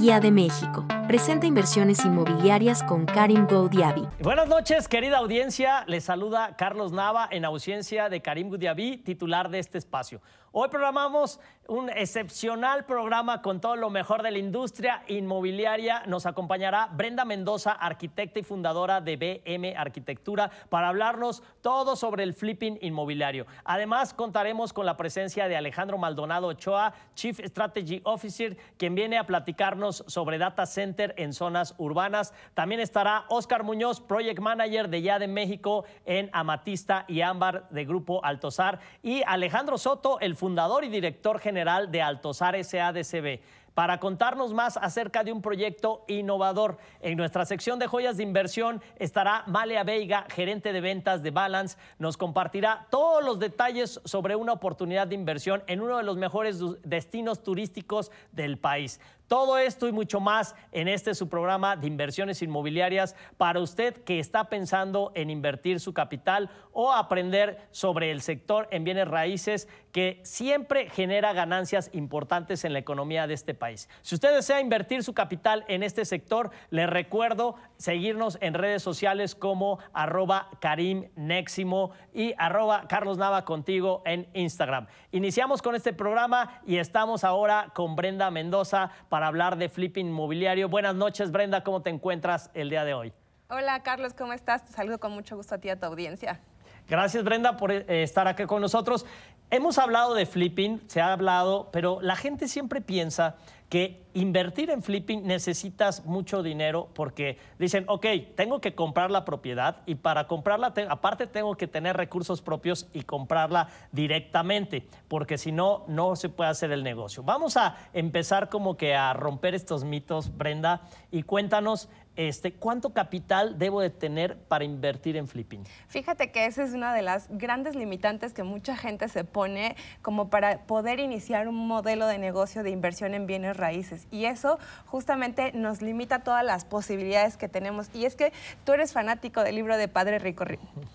Guía de México presenta inversiones inmobiliarias con Karim Goudiabi. Buenas noches, querida audiencia. Les saluda Carlos Nava en ausencia de Karim Goudiabi, titular de este espacio. Hoy programamos un excepcional programa con todo lo mejor de la industria inmobiliaria. Nos acompañará Brenda Mendoza, arquitecta y fundadora de BM Arquitectura, para hablarnos todo sobre el flipping inmobiliario. Además, contaremos con la presencia de Alejandro Maldonado Ochoa, Chief Strategy Officer, quien viene a platicarnos sobre data center en zonas urbanas. También estará Oscar Muñoz, Project Manager de Ya de México en Amatista y Ámbar de Grupo Altozar. Y Alejandro Soto, el fundador y director general de Altozar SADCB para contarnos más acerca de un proyecto innovador. En nuestra sección de joyas de inversión estará Malea Veiga, gerente de ventas de Balance. Nos compartirá todos los detalles sobre una oportunidad de inversión en uno de los mejores destinos turísticos del país. Todo esto y mucho más en este su programa de inversiones inmobiliarias para usted que está pensando en invertir su capital o aprender sobre el sector en bienes raíces que siempre genera ganancias importantes en la economía de este país. Si usted desea invertir su capital en este sector, le recuerdo seguirnos en redes sociales como arroba Karim Neximo y arroba Carlos Nava contigo en Instagram. Iniciamos con este programa y estamos ahora con Brenda Mendoza para hablar de flipping inmobiliario. Buenas noches, Brenda, ¿cómo te encuentras el día de hoy? Hola, Carlos, ¿cómo estás? Te saludo con mucho gusto a ti y a tu audiencia. Gracias, Brenda, por eh, estar aquí con nosotros. Hemos hablado de flipping, se ha hablado, pero la gente siempre piensa que invertir en flipping necesitas mucho dinero porque dicen, ok, tengo que comprar la propiedad y para comprarla, aparte tengo que tener recursos propios y comprarla directamente, porque si no, no se puede hacer el negocio. Vamos a empezar como que a romper estos mitos, Brenda, y cuéntanos este, ¿cuánto capital debo de tener para invertir en flipping? Fíjate que esa es una de las grandes limitantes que mucha gente se pone como para poder iniciar un modelo de negocio de inversión en bienes raíces. Y eso justamente nos limita todas las posibilidades que tenemos. Y es que tú eres fanático del libro de Padre Rico,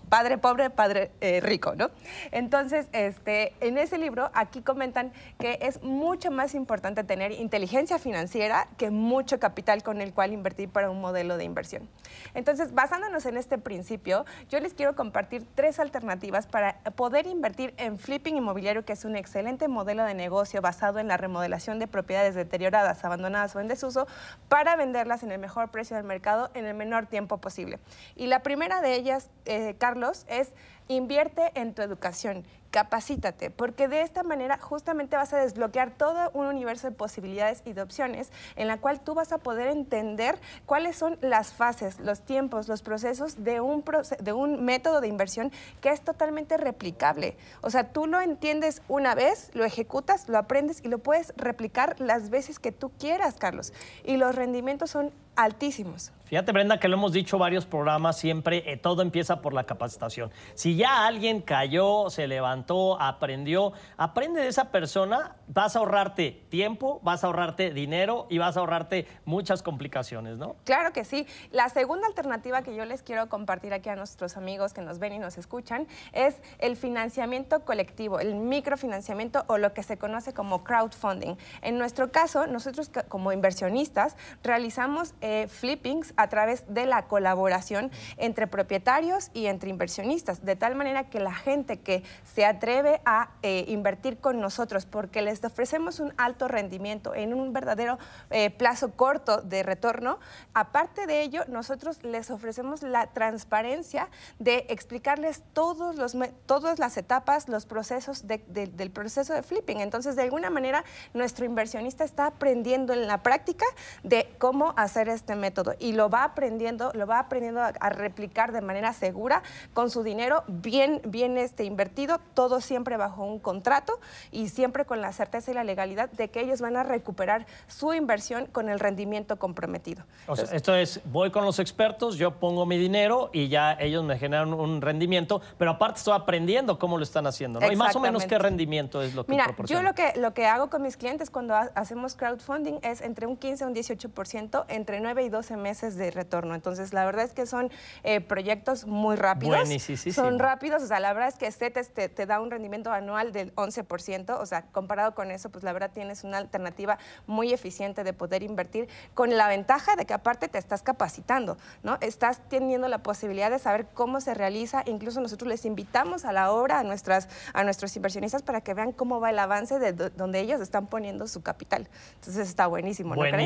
Padre Pobre, Padre eh, Rico, ¿no? Entonces, este, en ese libro aquí comentan que es mucho más importante tener inteligencia financiera que mucho capital con el cual invertir para un modelo de inversión. Entonces, basándonos en este principio, yo les quiero compartir tres alternativas para poder invertir en flipping inmobiliario, que es un excelente modelo de negocio basado en la remodelación de propiedades de deterioradas, abandonadas o en desuso para venderlas en el mejor precio del mercado en el menor tiempo posible. Y la primera de ellas, eh, Carlos, es Invierte en tu educación, capacítate, porque de esta manera justamente vas a desbloquear todo un universo de posibilidades y de opciones en la cual tú vas a poder entender cuáles son las fases, los tiempos, los procesos de un, de un método de inversión que es totalmente replicable. O sea, tú lo entiendes una vez, lo ejecutas, lo aprendes y lo puedes replicar las veces que tú quieras, Carlos. Y los rendimientos son altísimos. Fíjate, Brenda, que lo hemos dicho varios programas, siempre eh, todo empieza por la capacitación. Si ya alguien cayó, se levantó, aprendió, aprende de esa persona vas a ahorrarte tiempo, vas a ahorrarte dinero y vas a ahorrarte muchas complicaciones, ¿no? Claro que sí. La segunda alternativa que yo les quiero compartir aquí a nuestros amigos que nos ven y nos escuchan es el financiamiento colectivo, el microfinanciamiento o lo que se conoce como crowdfunding. En nuestro caso, nosotros como inversionistas realizamos eh, flippings a través de la colaboración entre propietarios y entre inversionistas, de tal manera que la gente que se atreve a eh, invertir con nosotros porque les ofrecemos un alto rendimiento en un verdadero eh, plazo corto de retorno, aparte de ello, nosotros les ofrecemos la transparencia de explicarles todos los, todas las etapas, los procesos del proceso de flipping. Entonces, de alguna manera, nuestro inversionista está aprendiendo en la práctica de cómo hacer este método y lo va aprendiendo, lo va aprendiendo a, replicar de manera segura con su dinero bien, bien este, invertido, todo siempre bajo un contrato y siempre con las certeza y la legalidad de que ellos van a recuperar su inversión con el rendimiento comprometido. O sea, esto es, voy con los expertos, yo pongo mi dinero y ya ellos me generan un rendimiento, pero aparte estoy aprendiendo cómo lo están haciendo, ¿no? Y más o menos qué rendimiento es lo que Mira, proporciona? yo lo que, lo que hago con mis clientes cuando hacemos crowdfunding es entre un 15 a un 18%, entre 9 y 12 meses de retorno. Entonces, la verdad es que son eh, proyectos muy rápidos. Son rápidos, o sea, la verdad es que este te, te da un rendimiento anual del 11%, o sea, comparado con eso, pues la verdad tienes una alternativa muy eficiente de poder invertir con la ventaja de que aparte te estás capacitando, ¿no? Estás teniendo la posibilidad de saber cómo se realiza, incluso nosotros les invitamos a la obra a, nuestras, a nuestros inversionistas para que vean cómo va el avance de donde ellos están poniendo su capital. Entonces está buenísimo, ¿no Buenísimo.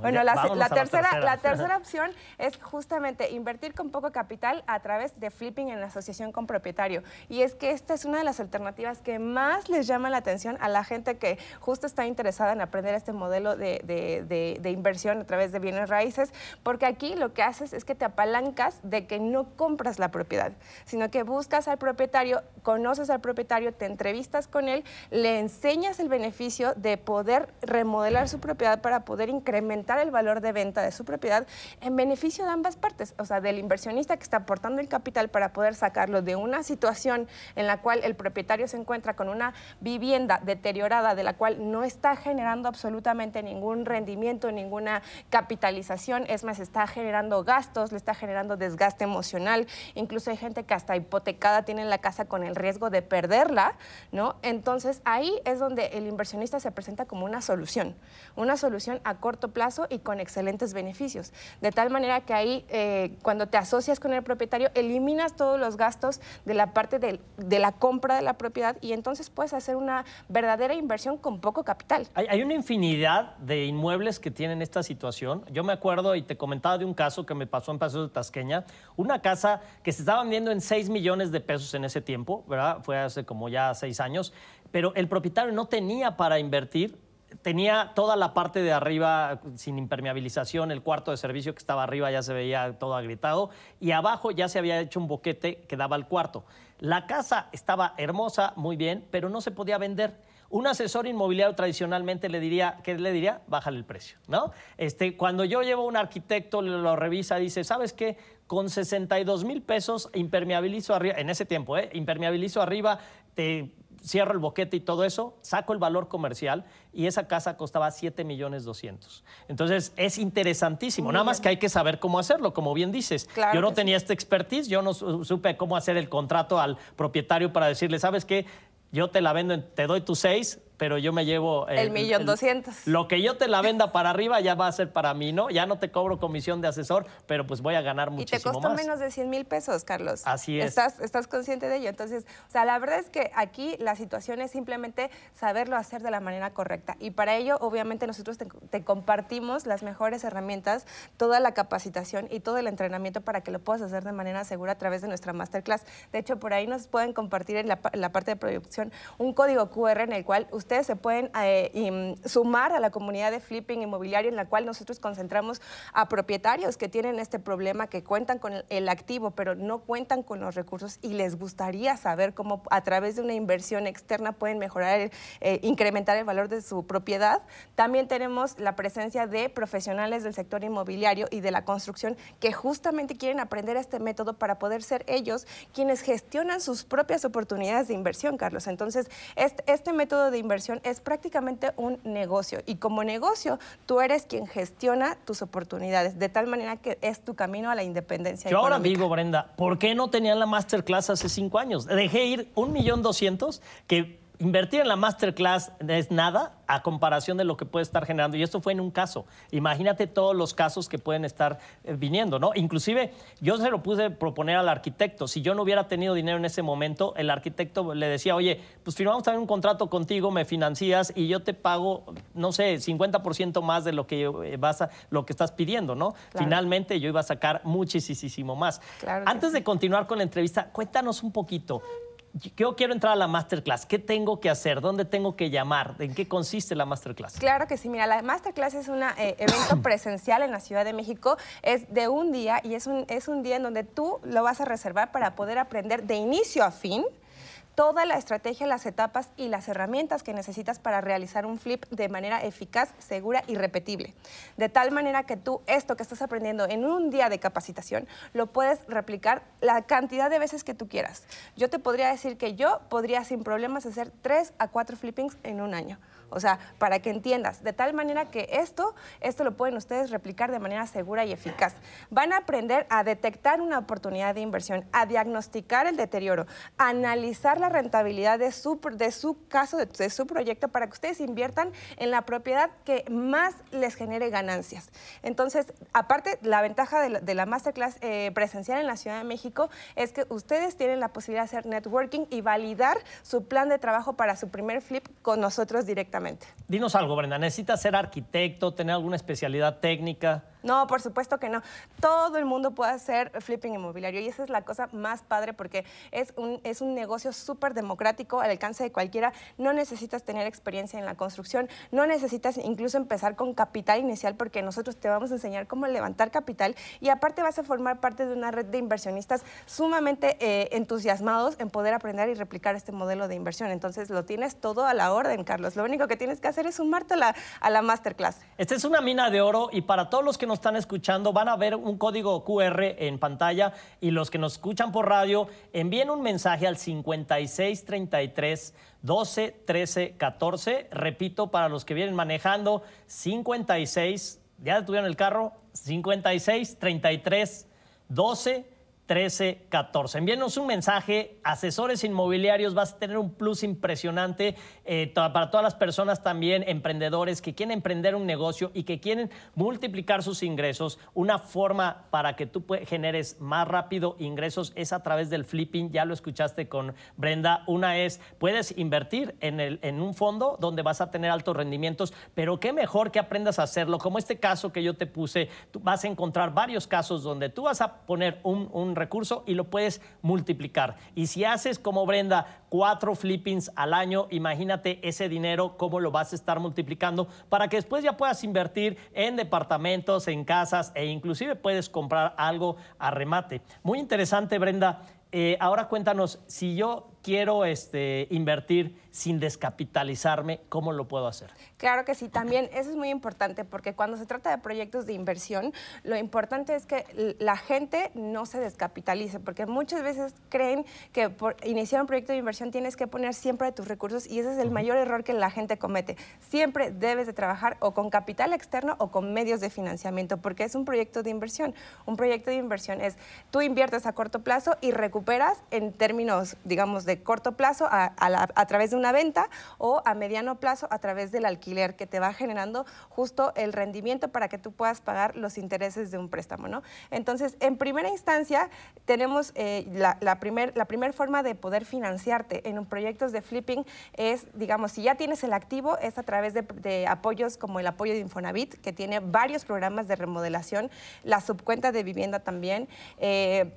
Bueno, la, tercera, la, tercera, opción es justamente invertir con poco capital a través de flipping en asociación con propietario. Y es que esta es una de las alternativas que más les llama la atención a la gente que justo está interesada en aprender este modelo de, de, de, inversión a través de bienes raíces, porque aquí lo que haces es que te apalancas de que no compras la propiedad, sino que buscas al propietario, conoces al propietario, te entrevistas con él, le enseñas el beneficio de poder remodelar su propiedad para poder incrementar el valor de venta de su propiedad en beneficio de ambas partes, o sea, del inversionista que está aportando el capital para poder sacarlo de una situación en la cual el propietario se encuentra con una vivienda deteriorada de la cual no está generando absolutamente ningún rendimiento, ninguna capitalización, es más, está generando gastos, le está generando desgaste emocional, incluso hay gente que hasta hipotecada tiene la casa con el riesgo de perderla, ¿no? Entonces ahí es donde el inversionista se presenta como una solución, una solución a corto plazo y con excelentes beneficios, de tal manera que ahí eh, cuando te asocias con el propietario eliminas todos los gastos de la parte de la compra de la propiedad y entonces puedes hacer una verdadera inversión con poco capital. Hay, una infinidad de inmuebles que tienen esta situación. Yo me acuerdo y te comentaba de un caso que me pasó en Paseo de Tasqueña, una casa que se estaba vendiendo en 6 millones de pesos en ese tiempo, ¿verdad? Fue hace como ya 6 años, pero el propietario no tenía para invertir tenía toda la parte de arriba sin impermeabilización, el cuarto de servicio que estaba arriba ya se veía todo agrietado y abajo ya se había hecho un boquete que daba al cuarto. La casa estaba hermosa, muy bien, pero no se podía vender un asesor inmobiliario tradicionalmente le diría, ¿qué le diría? Bájale el precio, ¿no? Este, cuando yo llevo a un arquitecto, lo revisa, dice, ¿sabes qué? Con 62 mil pesos impermeabilizo arriba, en ese tiempo, ¿eh? Impermeabilizo arriba, te cierro el boquete y todo eso, saco el valor comercial y esa casa costaba 7 millones 200. Entonces, es interesantísimo, nada más que hay que saber cómo hacerlo, como bien dices. yo no tenía esta expertise, yo no supe cómo hacer el contrato al propietario para decirle, ¿sabes qué? yo te la vendo, te doy tus seis, pero yo me llevo... Eh, el millón doscientos. Lo que yo te la venda para arriba ya va a ser para mí, ¿no? Ya no te cobro comisión de asesor, pero pues voy a ganar muchísimo más. Y te costó menos de 100 mil pesos, Carlos. Así es. Estás, estás consciente de ello. Entonces, o sea, la verdad es que aquí la situación es simplemente saberlo hacer de la manera correcta. Y para ello, obviamente, nosotros te, compartimos las mejores herramientas, toda la capacitación y todo el entrenamiento para que lo puedas hacer de manera segura a través de nuestra masterclass. De hecho, por ahí nos pueden compartir en la, en la parte de producción un código QR en el cual usted ustedes se pueden eh, sumar a la comunidad de flipping inmobiliario en la cual nosotros concentramos a propietarios que tienen este problema, que cuentan con el, activo, pero no cuentan con los recursos y les gustaría saber cómo a través de una inversión externa pueden mejorar, eh, incrementar el valor de su propiedad. También tenemos la presencia de profesionales del sector inmobiliario y de la construcción que justamente quieren aprender este método para poder ser ellos quienes gestionan sus propias oportunidades de inversión, Carlos. Entonces, este, este método de inversión es prácticamente un negocio y como negocio tú eres quien gestiona tus oportunidades, de tal manera que es tu camino a la independencia. Yo ahora digo, Brenda, ¿por qué no tenían la masterclass hace cinco años? Dejé ir un millón doscientos que invertir en la masterclass es nada a comparación de lo que puede estar generando. Y esto fue en un caso. Imagínate todos los casos que pueden estar eh, viniendo, ¿no? Inclusive yo se lo puse a proponer al arquitecto. Si yo no hubiera tenido dinero en ese momento, el arquitecto le decía, oye, pues firmamos también un contrato contigo, me financias y yo te pago, no sé, 50% más de lo que, eh, vas lo que estás pidiendo, ¿no? Finalmente yo iba a sacar muchísimo más. Antes de continuar con la entrevista, cuéntanos un poquito, yo quiero entrar a la masterclass. ¿Qué tengo que hacer? ¿Dónde tengo que llamar? ¿En qué consiste la masterclass? Claro que sí. Mira, la masterclass es un eh, evento presencial en la Ciudad de México. Es de un día y es un, es un día en donde tú lo vas a reservar para poder aprender de inicio a fin toda la estrategia, las etapas y las herramientas que necesitas para realizar un flip de manera eficaz, segura y repetible. De tal manera que tú esto que estás aprendiendo en un día de capacitación lo puedes replicar la cantidad de veces que tú quieras. Yo te podría decir que yo podría sin problemas hacer tres a cuatro flippings en un año. O sea, para que entiendas, de tal manera que esto, esto lo pueden ustedes replicar de manera segura y eficaz. Van a aprender a detectar una oportunidad de inversión, a diagnosticar el deterioro, a analizar la rentabilidad de su, de su caso, de, su proyecto, para que ustedes inviertan en la propiedad que más les genere ganancias. Entonces, aparte, la ventaja de la, masterclass eh, presencial en la Ciudad de México es que ustedes tienen la posibilidad de hacer networking y validar su plan de trabajo para su primer flip con nosotros directamente. Dinos algo, Brenda. ¿Necesitas ser arquitecto, tener alguna especialidad técnica? No, por supuesto que no. Todo el mundo puede hacer flipping inmobiliario y esa es la cosa más padre porque es un, es un negocio súper democrático al alcance de cualquiera. No necesitas tener experiencia en la construcción, no necesitas incluso empezar con capital inicial porque nosotros te vamos a enseñar cómo levantar capital y aparte vas a formar parte de una red de inversionistas sumamente eh, entusiasmados en poder aprender y replicar este modelo de inversión. Entonces lo tienes todo a la orden, Carlos. Lo único que tienes que hacer es sumarte a la, a la masterclass. Esta es una mina de oro y para todos los que nos están escuchando van a ver un código QR en pantalla y los que nos escuchan por radio envíen un mensaje al 5633 12 13 14. Repito, para los que vienen manejando, 56, ya detuvieron el carro, 56 12 14 Envíenos un mensaje, asesores inmobiliarios, vas a tener un plus impresionante eh, para todas las personas también, emprendedores que quieren emprender un negocio y que quieren multiplicar sus ingresos. Una forma para que tú generes más rápido ingresos es a través del flipping, ya lo escuchaste con Brenda. Una es, puedes invertir en, un fondo donde vas a tener altos rendimientos, pero qué mejor que aprendas a hacerlo, como este caso que yo te puse, vas a encontrar varios casos donde tú vas a poner un, un recurso y lo puedes multiplicar. Y si haces como Brenda cuatro flippings al año, imagínate ese dinero, cómo lo vas a estar multiplicando para que después ya puedas invertir en departamentos, en casas e inclusive puedes comprar algo a remate. Muy interesante, Brenda. Eh, ahora cuéntanos, si yo quiero este, invertir sin descapitalizarme, ¿cómo lo puedo hacer? Claro que sí, también eso es muy importante porque cuando se trata de proyectos de inversión, lo importante es que la gente no se descapitalice, porque muchas veces creen que por iniciar un proyecto de inversión tienes que poner siempre tus recursos y ese es el mayor error que la gente comete. Siempre debes de trabajar o con capital externo o con medios de financiamiento, porque es un proyecto de inversión. Un proyecto de inversión es tú inviertes a corto plazo y recuperas recuperas en términos, digamos, de corto plazo a, través de una venta o a mediano plazo a través del alquiler que te va generando justo el rendimiento para que tú puedas pagar los intereses de un préstamo, ¿no? Entonces, en primera instancia, tenemos eh, la, la primera la forma de poder financiarte en proyectos de flipping es, digamos, si ya tienes el activo, es a través de, apoyos como el apoyo de Infonavit, que tiene varios programas de remodelación, la subcuenta de vivienda también. Eh,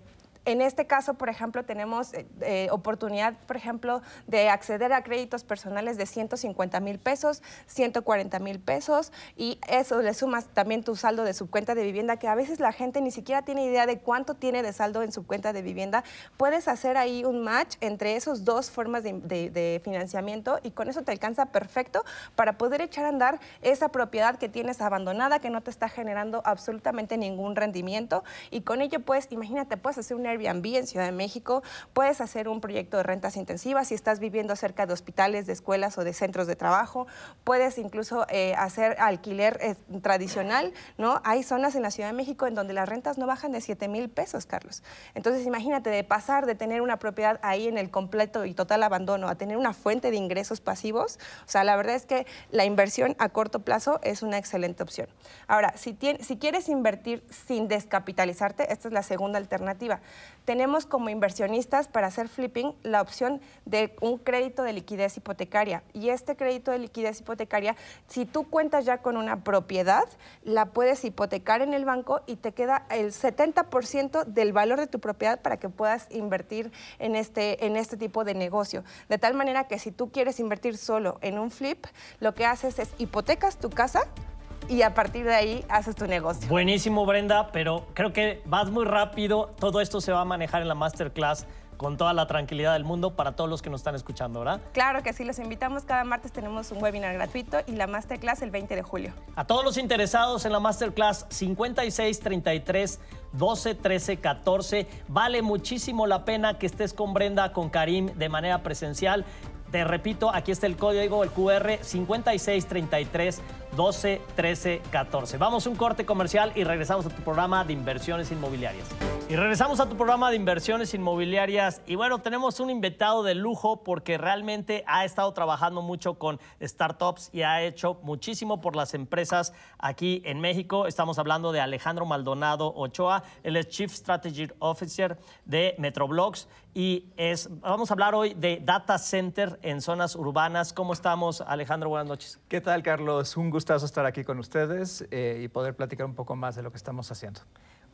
en este caso, por ejemplo, tenemos eh, eh, oportunidad, por ejemplo, de acceder a créditos personales de 150 mil pesos, 140 mil pesos y eso le sumas también tu saldo de su cuenta de vivienda, que a veces la gente ni siquiera tiene idea de cuánto tiene de saldo en su cuenta de vivienda. Puedes hacer ahí un match entre esas dos formas de, de financiamiento y con eso te alcanza perfecto para poder echar a andar esa propiedad que tienes abandonada, que no te está generando absolutamente ningún rendimiento y con ello, pues, imagínate, puedes hacer un Airbnb en Ciudad de México, puedes hacer un proyecto de rentas intensivas si estás viviendo cerca de hospitales, de escuelas o de centros de trabajo, puedes incluso eh, hacer alquiler eh, tradicional, ¿no? Hay zonas en la Ciudad de México en donde las rentas no bajan de 7 mil pesos, Carlos. Entonces imagínate de pasar de tener una propiedad ahí en el completo y total abandono a tener una fuente de ingresos pasivos, o sea, la verdad es que la inversión a corto plazo es una excelente opción. Ahora, si, si quieres invertir sin descapitalizarte, esta es la segunda alternativa tenemos como inversionistas para hacer flipping la opción de un crédito de liquidez hipotecaria. Y este crédito de liquidez hipotecaria, si tú cuentas ya con una propiedad, la puedes hipotecar en el banco y te queda el 70% del valor de tu propiedad para que puedas invertir en este, en este tipo de negocio. De tal manera que si tú quieres invertir solo en un flip, lo que haces es hipotecas tu casa y a partir de ahí haces tu negocio. Buenísimo, Brenda, pero creo que vas muy rápido. Todo esto se va a manejar en la masterclass con toda la tranquilidad del mundo para todos los que nos están escuchando, ¿verdad? Claro que sí, los invitamos. Cada martes tenemos un webinar gratuito y la masterclass el 20 de julio. A todos los interesados en la masterclass 5633 33 12 13 14, vale muchísimo la pena que estés con Brenda, con Karim de manera presencial. Te repito, aquí está el código, el QR 5633 12 13 14. Vamos a un corte comercial y regresamos a tu programa de inversiones inmobiliarias. Y regresamos a tu programa de inversiones inmobiliarias. Y bueno, tenemos un invitado de lujo porque realmente ha estado trabajando mucho con startups y ha hecho muchísimo por las empresas aquí en México. Estamos hablando de Alejandro Maldonado Ochoa. Él es Chief Strategy Officer de Metroblox. Y es, vamos a hablar hoy de data center en zonas urbanas. ¿Cómo estamos, Alejandro? Buenas noches. ¿Qué tal, Carlos? Un gustazo estar aquí con ustedes eh, y poder platicar un poco más de lo que estamos haciendo.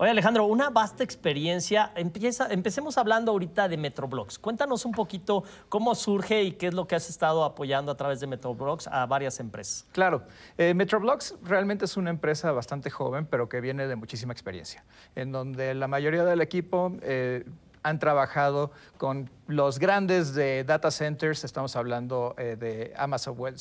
Oye Alejandro, una vasta experiencia. Empieza, empecemos hablando ahorita de Metroblox. Cuéntanos un poquito cómo surge y qué es lo que has estado apoyando a través de Metroblox a varias empresas. Claro, eh, realmente es una empresa bastante joven, pero que viene de muchísima experiencia, en donde la mayoría del equipo eh, han trabajado con los grandes de data centers, estamos hablando eh, de Amazon Web,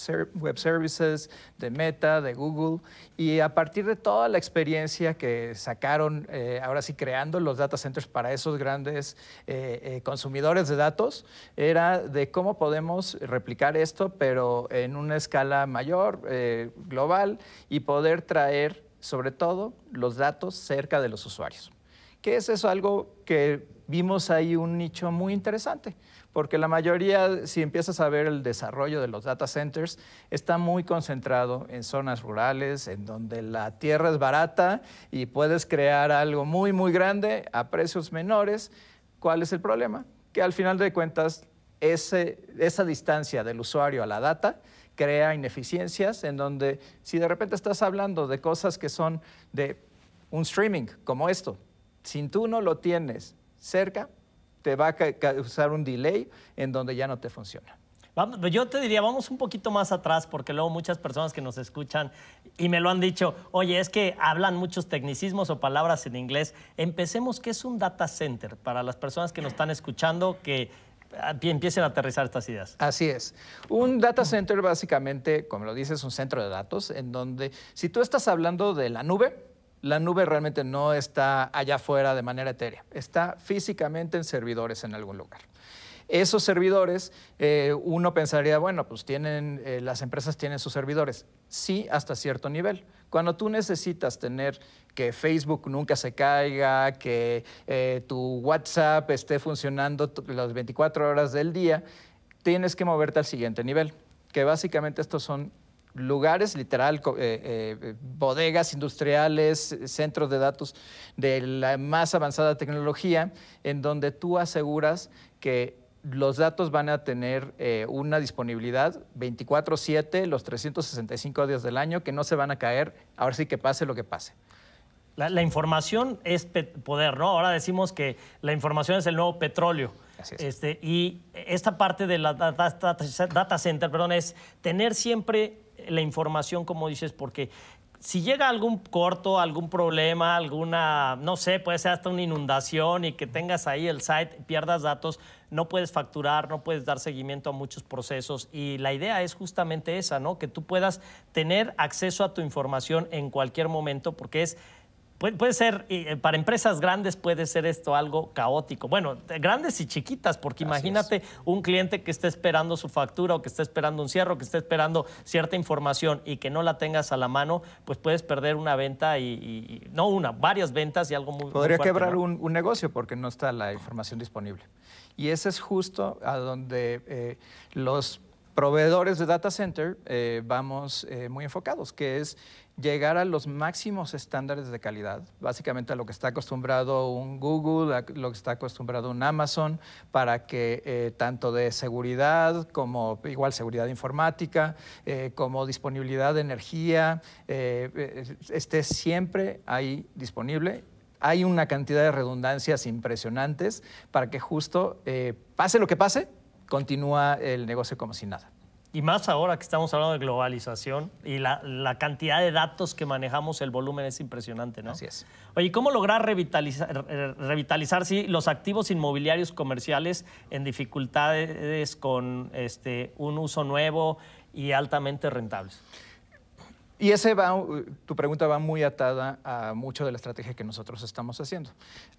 Services, de Meta, de Google, y a partir de toda la experiencia que sacaron, eh, ahora sí creando los data centers para esos grandes eh, consumidores de datos, era de cómo podemos replicar esto, pero en una escala mayor, global, y poder traer sobre todo los datos cerca de los usuarios es eso algo que vimos ahí un nicho muy interesante, porque la mayoría, si empiezas a ver el desarrollo de los data centers, está muy concentrado en zonas rurales, en donde la tierra es barata y puedes crear algo muy, muy grande a precios menores. ¿Cuál es el problema? Que al final de cuentas, esa distancia del usuario a la data crea ineficiencias en donde si de repente estás hablando de cosas que son de un streaming como esto, si tú no lo tienes cerca, te va a causar un delay en donde ya no te funciona. Yo te diría, vamos un poquito más atrás, porque luego muchas personas que nos escuchan y me lo han dicho, oye, es que hablan muchos tecnicismos o palabras en inglés. Empecemos, ¿qué es un data center? Para las personas que nos están escuchando, que ah, empiecen a aterrizar estas ideas. Así es. Un data center básicamente, como lo dices, es un centro de datos en donde si tú estás hablando de la nube, la nube realmente no está allá afuera de manera etérea, está físicamente en servidores en algún lugar. Esos servidores, eh, uno pensaría, bueno, pues tienen, eh, las empresas tienen sus servidores. Sí, hasta cierto nivel. Cuando tú necesitas tener que Facebook nunca se caiga, que eh, tu WhatsApp esté funcionando las 24 horas del día, tienes que moverte al siguiente nivel, que básicamente estos son lugares, literal, eh, eh, bodegas industriales, centros de datos de la más avanzada tecnología, en donde tú aseguras que los datos van a tener eh, una disponibilidad 24/7, los 365 días del año, que no se van a caer, ahora sí que pase lo que pase. La, información es poder, ¿no? Ahora decimos que la información es el nuevo petróleo. Este, y esta parte de la data center, perdón, es tener siempre la información, como dices, porque si llega algún corto, algún problema, alguna, no sé, puede ser hasta una inundación y que tengas ahí el site, pierdas datos, no puedes facturar, no puedes dar seguimiento a muchos procesos. Y la idea es justamente esa, ¿no? Que tú puedas tener acceso a tu información en cualquier momento, porque es Puede, ser, eh, para empresas grandes puede ser esto algo caótico. Bueno, grandes y chiquitas, porque imagínate un cliente que está esperando su factura o que está esperando un cierre o que está esperando cierta información y que no la tengas a la mano, pues puedes perder una venta y, no una, varias ventas y algo muy... Podría quebrar un, negocio porque no está la información disponible. Y ese es justo a donde eh, los proveedores de data center eh, vamos eh, muy enfocados, que es llegar a los máximos estándares de calidad, básicamente a lo que está acostumbrado un Google, a lo que está acostumbrado un Amazon, para que eh, tanto de seguridad como igual seguridad informática, como disponibilidad de energía, esté siempre ahí disponible. Hay una cantidad de redundancias impresionantes para que justo pase lo que pase, continúa el negocio como si nada. Y más ahora que estamos hablando de globalización y la, cantidad de datos que manejamos, el volumen es impresionante, ¿no? Así es. Oye, ¿cómo lograr revitalizar, revitalizar los activos inmobiliarios comerciales en dificultades con este, un uso nuevo y altamente rentables? Y ese va, uh, tu pregunta va muy atada a mucho de la estrategia que nosotros estamos haciendo.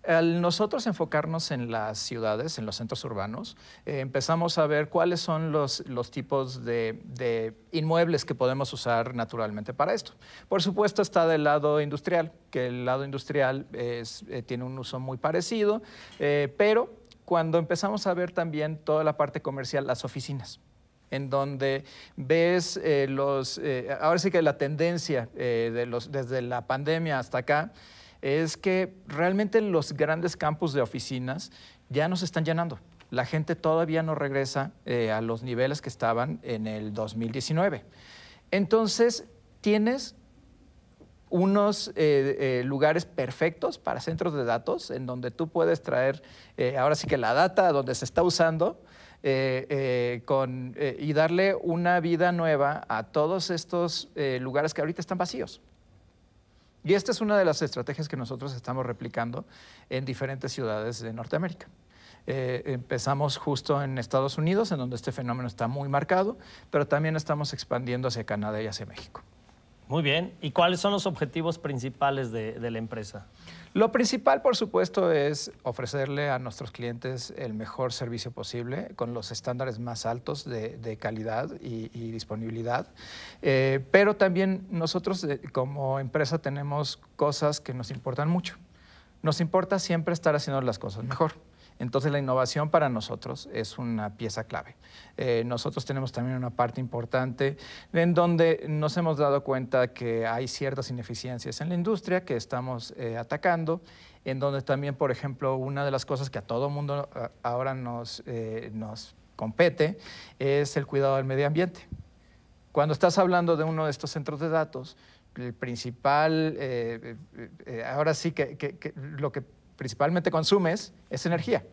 Al nosotros enfocarnos en las ciudades, en los centros urbanos, eh, empezamos a ver cuáles son los, tipos de, inmuebles que podemos usar naturalmente para esto. Por supuesto está del lado industrial, que el lado industrial eh, tiene un uso muy parecido, eh, pero cuando empezamos a ver también toda la parte comercial, las oficinas en donde ves eh, los, eh, ahora sí que la tendencia eh, desde la pandemia hasta acá, es que realmente los grandes campus de oficinas ya no se están llenando. La gente todavía no regresa a los niveles que estaban en el 2019. Entonces, tienes unos lugares perfectos para centros de datos en donde tú puedes traer ahora sí que la data donde se está usando eh, eh, eh, y darle una vida nueva a todos estos lugares que ahorita están vacíos. Y esta es una de las estrategias que nosotros estamos replicando en diferentes ciudades de Norteamérica. empezamos justo en Estados Unidos, en donde este fenómeno está muy marcado, pero también estamos expandiendo hacia Canadá y hacia México. Muy bien. ¿Y cuáles son los objetivos principales de, la empresa? Lo principal, por supuesto, es ofrecerle a nuestros clientes el mejor servicio posible, con los estándares más altos de, calidad y, disponibilidad. Eh, pero también nosotros eh, como empresa tenemos cosas que nos importan mucho. Nos importa siempre estar haciendo las cosas mejor. Entonces la innovación para nosotros es una pieza clave. Eh, nosotros tenemos también una parte importante en donde nos hemos dado cuenta que hay ciertas ineficiencias en la industria que estamos eh, atacando en donde también, por ejemplo, una de las cosas que a todo mundo ahora nos, eh, nos compete es el cuidado del medio ambiente. Cuando estás hablando de uno de estos centros de datos, el principal, ahora sí que lo que principalmente consumes es energía.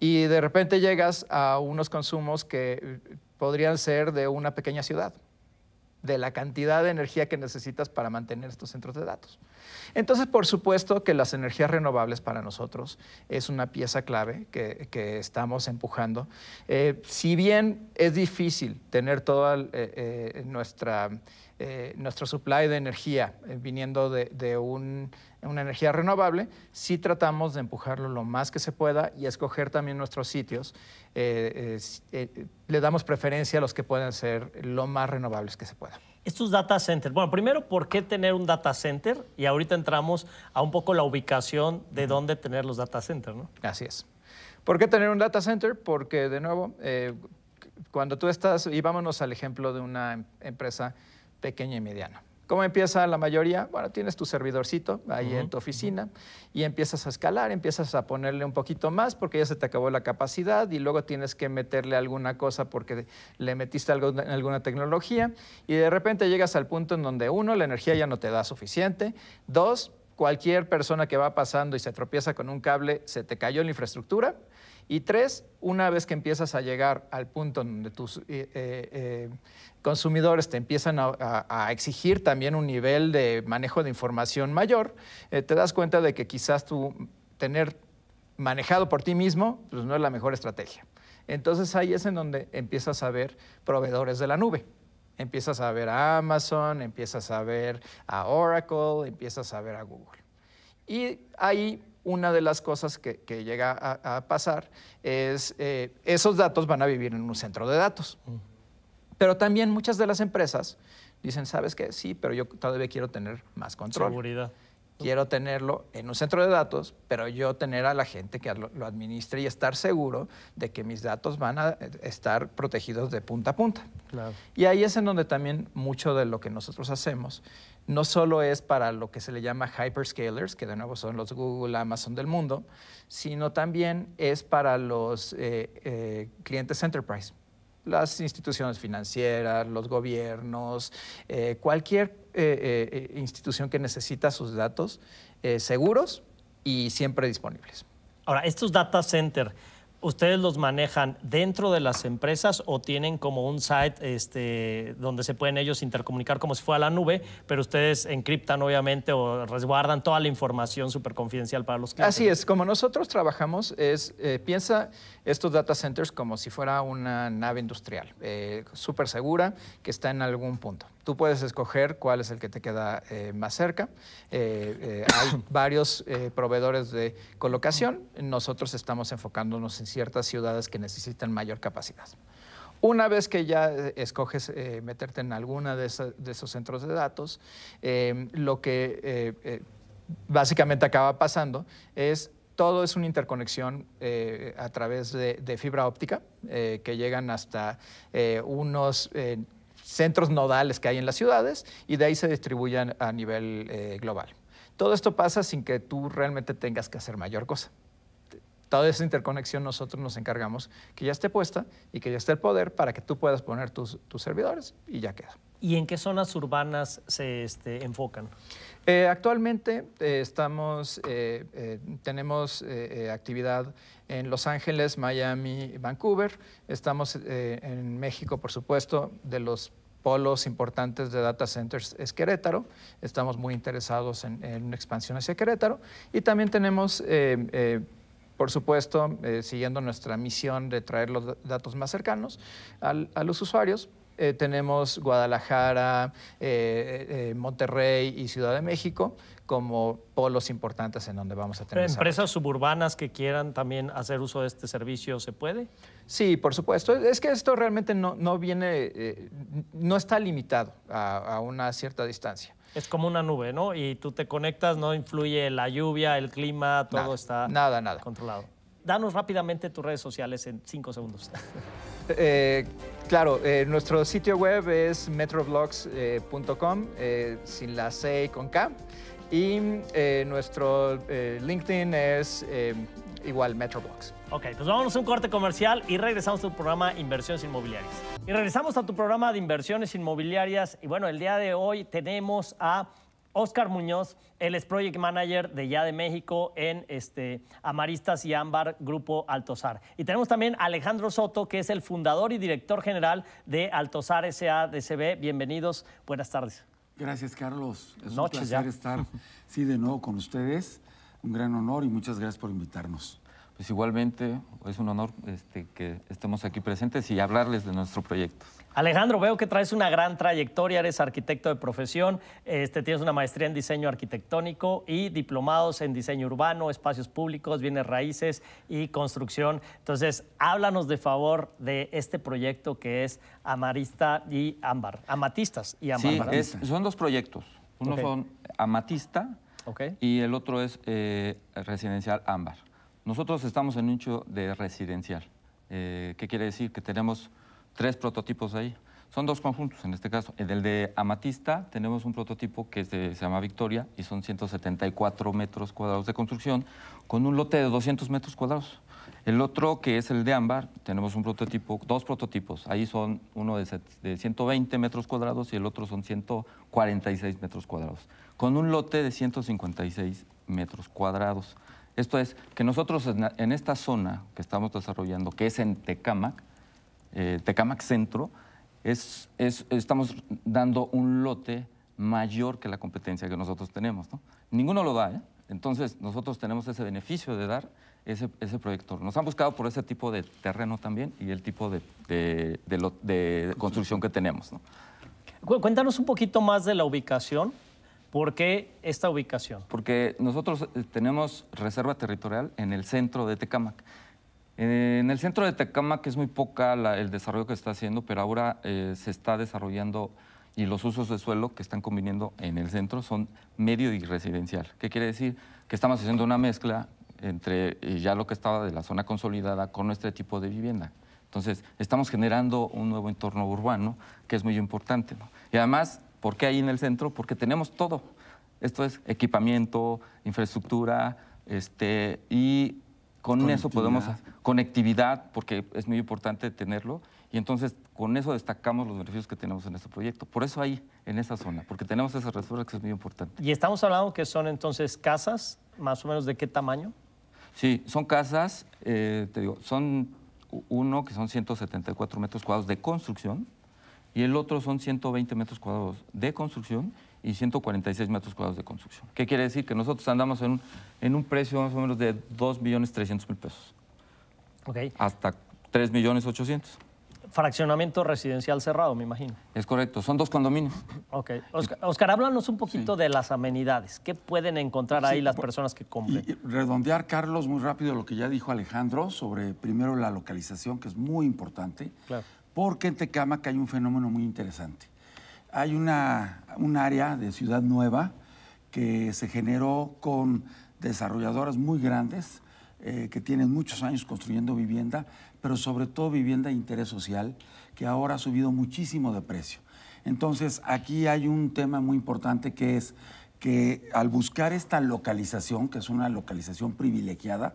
Y de repente llegas a unos consumos que eh, podrían ser de una pequeña ciudad, de la cantidad de energía que necesitas para mantener estos centros de datos. Entonces, por supuesto que las energías renovables para nosotros es una pieza clave que, estamos empujando. Eh, si bien es difícil tener toda eh, nuestra eh, nuestro supply de energía eh, viniendo de, una energía renovable, sí tratamos de empujarlo lo más que se pueda y escoger también nuestros sitios. Eh, le damos preferencia a los que puedan ser lo más renovables que se pueda. Estos data centers, bueno, primero, ¿por qué tener un data center? Y ahorita entramos a un poco la ubicación de dónde tener los data centers, ¿no? Así es. ¿Por qué tener un data center? Porque, de nuevo, cuando tú estás, y vámonos al ejemplo de una em, empresa pequeña y mediana. ¿Cómo empieza la mayoría? Bueno, tienes tu servidorcito ahí en tu oficina y empiezas a escalar, empiezas a ponerle un poquito más porque ya se te acabó la capacidad y luego tienes que meterle alguna cosa porque le metiste algo, alguna tecnología y de repente llegas al punto en donde uno, la energía ya no te da suficiente, dos, cualquier persona que va pasando y se tropieza con un cable, se te cayó la infraestructura y tres, una vez que empiezas a llegar al punto donde tus eh, eh, eh, consumidores te empiezan a, exigir también un nivel de manejo de información mayor, te das cuenta de que quizás tú tener manejado por ti mismo pues no es la mejor estrategia. Entonces ahí es en donde empiezas a ver proveedores de la nube. Empiezas a ver a Amazon, empiezas a ver a Oracle, empiezas a ver a Google. Y ahí una de las cosas que, llega a, pasar es eh, esos datos van a vivir en un centro de datos. Mm. Pero también muchas de las empresas dicen, ¿sabes qué? Sí, pero yo todavía quiero tener más control. Seguridad quiero tenerlo en un centro de datos, pero yo tener a la gente que lo, administre y estar seguro de que mis datos van a eh, estar protegidos de punta a punta. Y ahí es en donde también mucho de lo que nosotros hacemos no solo es para lo que se le llama hyperscalers, que de nuevo son los Google, Amazon del mundo, sino también es para los eh, eh, clientes enterprise las instituciones financieras, los gobiernos, eh, cualquier eh, eh, institución que necesita sus datos seguros y siempre disponibles. Ahora, estos data centers, ¿Ustedes los manejan dentro de las empresas o tienen como un site este, donde se pueden ellos intercomunicar como si fuera la nube, pero ustedes encriptan obviamente o resguardan toda la información súper confidencial para los clientes? Así es, como nosotros trabajamos, es, eh, piensa estos data centers como si fuera una nave industrial, eh, súper segura, que está en algún punto. Tú puedes escoger cuál es el que te queda eh, más cerca. Eh, eh, hay varios proveedores de colocación. Nosotros estamos enfocándonos en ciertas ciudades que necesitan mayor capacidad. Una vez que ya escoges meterte en alguna de, esos centros de datos, em, lo que básicamente acaba pasando es todo es una interconexión a través de fibra óptica que llegan hasta unos centros nodales que hay en las ciudades y de ahí se distribuyen a nivel eh, global. Todo esto pasa sin que tú realmente tengas que hacer mayor cosa. Toda esa interconexión nosotros nos encargamos que ya esté puesta y que ya esté el poder para que tú puedas poner tus servidores y ya queda. ¿Y en qué zonas urbanas se este, enfocan? Eh, actualmente eh, estamos, eh, tenemos actividad en Los Ángeles, Miami, Vancouver. Estamos en México, por supuesto, de los polos importantes de data centers es Querétaro. Estamos muy interesados en, una expansión hacia Querétaro. Y también tenemos por supuesto, siguiendo nuestra misión de traer los datos más cercanos a los usuarios, eh, tenemos Guadalajara, eh, eh, Monterrey y Ciudad de México como polos importantes en donde vamos a tener. ¿Empresas suburbanas que quieran también hacer uso de este servicio se puede? Sí, por supuesto. Es que esto realmente no, viene, no está limitado a, una cierta distancia. Es como una nube, ¿no? Y tú te conectas, no influye la lluvia, el clima, todo está controlado danos rápidamente tus redes sociales en cinco segundos. Eh, claro, eh, nuestro sitio web es metroblogs.com, eh, sin la C y con K. Y nuestro LinkedIn es igual Metroblogs. Ok, pues vámonos a un corte comercial y regresamos a tu programa Inversiones Inmobiliarias. Y regresamos a tu programa de Inversiones Inmobiliarias. Y bueno, el día de hoy tenemos a Oscar Muñoz, él es Project Manager de Ya de México en este, Amaristas y Ámbar Grupo Altosar. Y tenemos también a Alejandro Soto, que es el fundador y director general de Altozar SADCB. Bienvenidos, buenas tardes. Gracias, Carlos. Es un placer estar sí, de nuevo con ustedes. Un gran honor y muchas gracias por invitarnos pues igualmente es un honor este, que estemos aquí presentes y hablarles de nuestro proyecto. Alejandro, veo que traes una gran trayectoria, eres arquitecto de profesión, este, tienes una maestría en diseño arquitectónico y diplomados en diseño urbano, espacios públicos, bienes raíces y construcción. Entonces, háblanos de favor de este proyecto que es Amarista y Ámbar, Amatistas y Ámbar. Sí, son dos proyectos. Uno son Amatista y el otro es eh, Residencial Ámbar. Nosotros estamos en un nicho de residencial. Eh, ¿Qué quiere decir? Que tenemos tres prototipos ahí. Son dos conjuntos, en este caso. En el de Amatista tenemos un prototipo que se, llama Victoria y son 174 metros cuadrados de construcción con un lote de 200 metros cuadrados. El otro, que es el de Ámbar, tenemos un prototipo, dos prototipos. Ahí son uno de 120 metros cuadrados y el otro son 146 metros cuadrados, con un lote de 156 metros cuadrados. Esto es que nosotros en, esta zona que estamos desarrollando, que es en Tecamac eh, Tecamac Centro, estamos dando un lote mayor que la competencia que nosotros tenemos. Ninguno lo da, ¿eh? entonces nosotros tenemos ese beneficio de dar ese, ese, proyecto. Nos han buscado por ese tipo de terreno también y el tipo de, construcción que tenemos. Cuéntanos un poquito más de la ubicación. ¿Por qué esta ubicación? Porque nosotros eh, tenemos reserva territorial en el centro de Tecámac. En el centro de Tecámac es muy poca el desarrollo que se está haciendo, pero ahora eh, se está desarrollando y los usos de suelo que están conviniendo en el centro son medio y residencial. ¿Qué quiere decir? Que estamos haciendo una mezcla entre eh, ya lo que estaba de la zona consolidada con nuestro tipo de vivienda. Entonces, estamos generando un nuevo entorno urbano que es muy importante. Y además, ¿Por qué ahí en el centro? Porque tenemos todo. Esto es equipamiento, infraestructura, este, y con eso podemos conectividad, porque es muy importante tenerlo, y entonces con eso destacamos los beneficios que tenemos en este proyecto. Por eso ahí, en esa zona, porque tenemos esas reservas que es muy importante. ¿Y estamos hablando que son entonces casas, más o menos de qué tamaño? Sí, son casas, eh, te digo, son uno que son 174 metros cuadrados de construcción, y el otro son 120 metros cuadrados de construcción y 146 metros cuadrados de construcción. ¿Qué quiere decir? Que nosotros andamos en un, precio más o menos de 2.300.000 pesos. Ok. Hasta 3.800.000. Fraccionamiento residencial cerrado, me imagino. Es correcto, son dos condominios. Ok. Oscar, háblanos un poquito de las amenidades. ¿Qué pueden encontrar ahí las personas que compren? redondear, Carlos, muy rápido lo que ya dijo Alejandro sobre primero la localización, que es muy importante. Claro porque en Tecámac hay un fenómeno muy interesante. Hay una, un área de Ciudad Nueva que se generó con desarrolladoras muy grandes eh, que tienen muchos años construyendo vivienda, pero sobre todo vivienda de interés social, que ahora ha subido muchísimo de precio. Entonces, aquí hay un tema muy importante que es que al buscar esta localización, que es una localización privilegiada,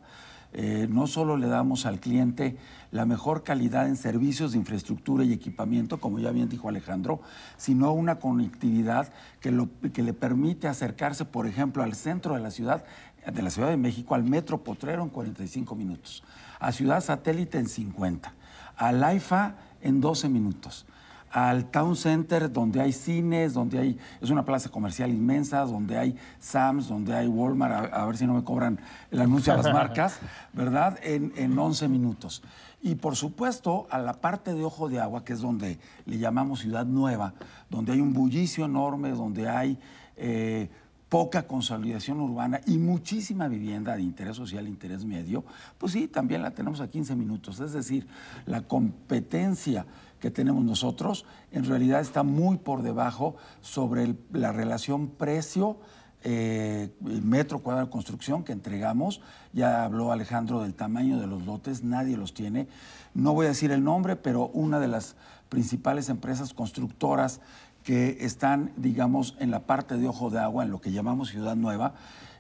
eh, no solo le damos al cliente la mejor calidad en servicios de infraestructura y equipamiento, como ya bien dijo Alejandro, sino una conectividad que, que le permite acercarse, por ejemplo, al centro de la ciudad, de la Ciudad de México, al Metro Potrero en 45 minutos, a Ciudad Satélite en 50, al AIFA en 12 minutos al Town Center, donde hay cines, donde hay. Es una plaza comercial inmensa, donde hay Sams, donde hay Walmart, a, ver si no me cobran el anuncio a las marcas, ¿verdad? En, 11 minutos. Y por supuesto, a la parte de Ojo de Agua, que es donde le llamamos Ciudad Nueva, donde hay un bullicio enorme, donde hay. Eh, poca consolidación urbana y muchísima vivienda de interés social, interés medio, pues sí, también la tenemos a 15 minutos. Es decir, la competencia que tenemos nosotros, en realidad está muy por debajo sobre la relación precio. Eh, metro cuadrado de construcción que entregamos. Ya habló Alejandro del tamaño de los lotes, nadie los tiene. No voy a decir el nombre, pero una de las principales empresas constructoras que están, digamos, en la parte de ojo de agua, en lo que llamamos Ciudad Nueva,